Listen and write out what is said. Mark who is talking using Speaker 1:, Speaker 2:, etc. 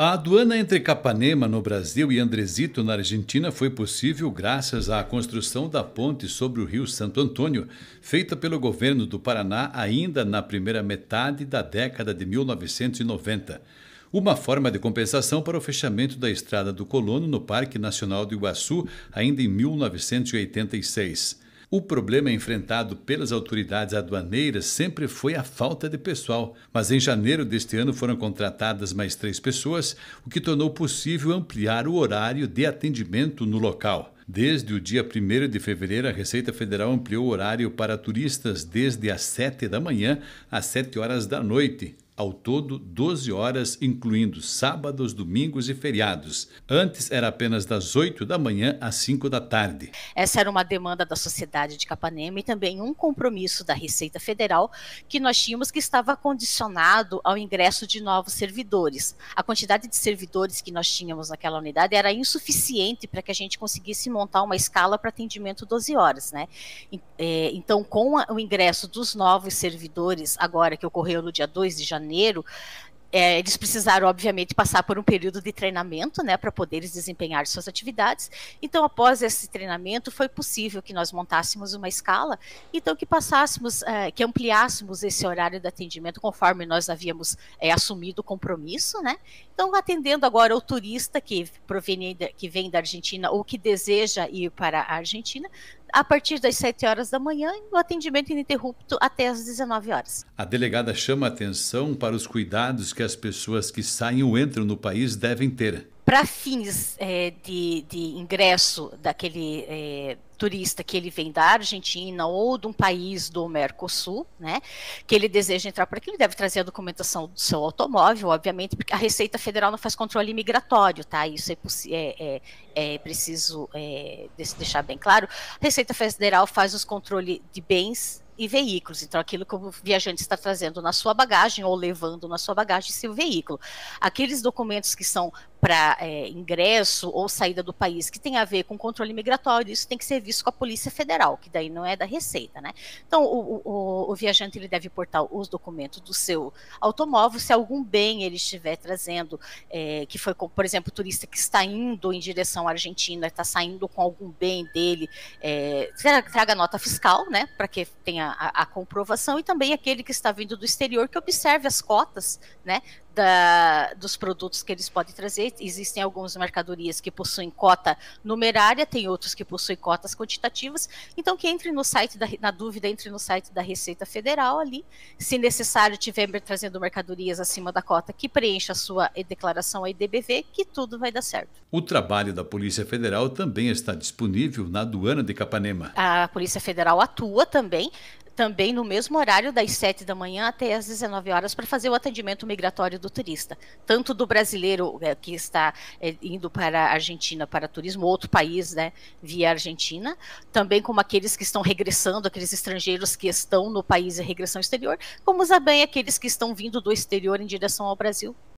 Speaker 1: A aduana entre Capanema, no Brasil, e Andresito, na Argentina, foi possível graças à construção da ponte sobre o rio Santo Antônio, feita pelo governo do Paraná ainda na primeira metade da década de 1990. Uma forma de compensação para o fechamento da estrada do Colono no Parque Nacional do Iguaçu, ainda em 1986. O problema enfrentado pelas autoridades aduaneiras sempre foi a falta de pessoal, mas em janeiro deste ano foram contratadas mais três pessoas, o que tornou possível ampliar o horário de atendimento no local. Desde o dia 1 de fevereiro, a Receita Federal ampliou o horário para turistas desde as 7 da manhã às 7 horas da noite, ao todo 12 horas, incluindo sábados, domingos e feriados. Antes era apenas das 8 da manhã às 5 da tarde.
Speaker 2: Essa era uma demanda da sociedade de Capanema e também um compromisso da Receita Federal que nós tínhamos que estava condicionado ao ingresso de novos servidores. A quantidade de servidores que nós tínhamos naquela unidade era insuficiente para que a gente conseguisse montar uma escala para atendimento 12 horas, né? Eh, então, com o ingresso dos novos servidores agora que ocorreu no dia 2 de janeiro Janeiro, é, eles precisaram, obviamente, passar por um período de treinamento, né, para poderem desempenhar suas atividades. Então, após esse treinamento, foi possível que nós montássemos uma escala, então que passássemos, é, que ampliássemos esse horário de atendimento conforme nós havíamos é, assumido o compromisso, né? Então, atendendo agora o turista que proveniente, que vem da Argentina ou que deseja ir para a Argentina, a partir das 7 horas da manhã e o atendimento ininterrupto até às 19 horas.
Speaker 1: A delegada chama atenção para os cuidados que as pessoas que saem ou entram no país devem ter
Speaker 2: para fins é, de, de, ingresso daquele é, turista que ele vem da Argentina ou de um país do Mercosul, né, que ele deseja entrar por aqui, ele deve trazer a documentação do seu automóvel, obviamente, porque a Receita Federal não faz controle imigratório, tá? Isso é, é, é, é preciso é, deixar bem claro. A Receita Federal faz os controles de bens e veículos. Então, aquilo que o viajante está trazendo na sua bagagem ou levando na sua bagagem seu veículo. Aqueles documentos que são para é, ingresso ou saída do país que tem a ver com controle migratório, isso tem que ser visto com a Polícia Federal, que daí não é da Receita, né? Então, o, o, o viajante ele deve portar os documentos do seu automóvel, se algum bem ele estiver trazendo, é, que foi, por exemplo, turista que está indo em direção à Argentina, está saindo com algum bem dele, é, traga nota fiscal, né, para que tenha a, a comprovação, e também aquele que está vindo do exterior que observe as cotas, né, da, dos produtos que eles podem trazer. Existem algumas mercadorias que possuem cota numerária, tem outros que possuem cotas quantitativas. Então, que entre no site, da, na dúvida, entre no site da Receita Federal ali. Se necessário, tiver trazendo mercadorias acima da cota, que preencha a sua declaração a IDBV, que tudo vai dar certo.
Speaker 1: O trabalho da Polícia Federal também está disponível na aduana de Capanema.
Speaker 2: A Polícia Federal atua também também no mesmo horário, das 7 da manhã até às 19 horas, para fazer o atendimento migratório do turista, tanto do brasileiro é, que está é, indo para a Argentina para turismo, outro país, né, via Argentina, também como aqueles que estão regressando, aqueles estrangeiros que estão no país em regressão exterior, como também aqueles que estão vindo do exterior em direção ao Brasil.